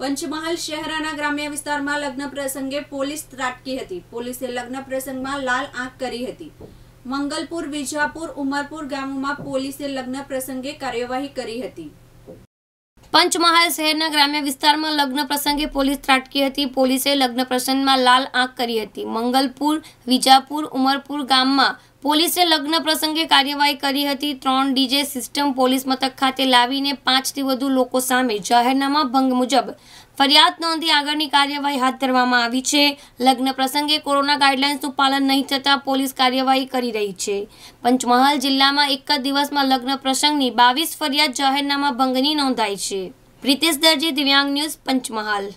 પંચમહાલ શહેરાના ગ્રામ્ય વિસ્તારમાં લગ્ન પ્રસંગે પોલીસ ત્રાટકી હતી પોલીસે લગ્ન પ્રસંગમાં લાલ આંખ કરી હતી મંગલપુર વિજાપુર ઉમરપુર ગામોમાં પોલીસે લગ્ન પ્રસંગે કાર્યવાહી કરી હતી પંચમહાલ શહેરના ગ્રામ્ય વિસ્તારમાં લગ્ન પ્રસંગે પોલીસ ત્રાટકી હતી પોલીસે લગ્ન પ્રસંગમાં લાલ આંખ કરી હતી મંગલપુર વિજાપુર ઉમરપુર ગામમાં પોલીસે લગ્ન પ્રસંગે કાર્યવાહી કરી હતી ત્રણ ડીજે સિસ્ટમ પોલીસ મથક ખાતે લાવીને પાંચથી વધુ લોકો સામે જાહેરનામા ભંગ મુજબ ફરિયાદ નોંધી આગળની કાર્યવાહી હાથ ધરવામાં આવી છે લગ્ન પ્રસંગે કોરોના ગાઈડલાઇન્સનું પાલન નહીં થતાં પોલીસ કાર્યવાહી કરી રહી છે પંચમહાલ જિલ્લામાં એક જ દિવસમાં લગ્ન પ્રસંગની બાવીસ ફરિયાદ જાહેરનામા ભંગની નોંધાઈ છે પ્રિતેશ દરજી દિવ્યાંગ ન્યૂઝ પંચમહાલ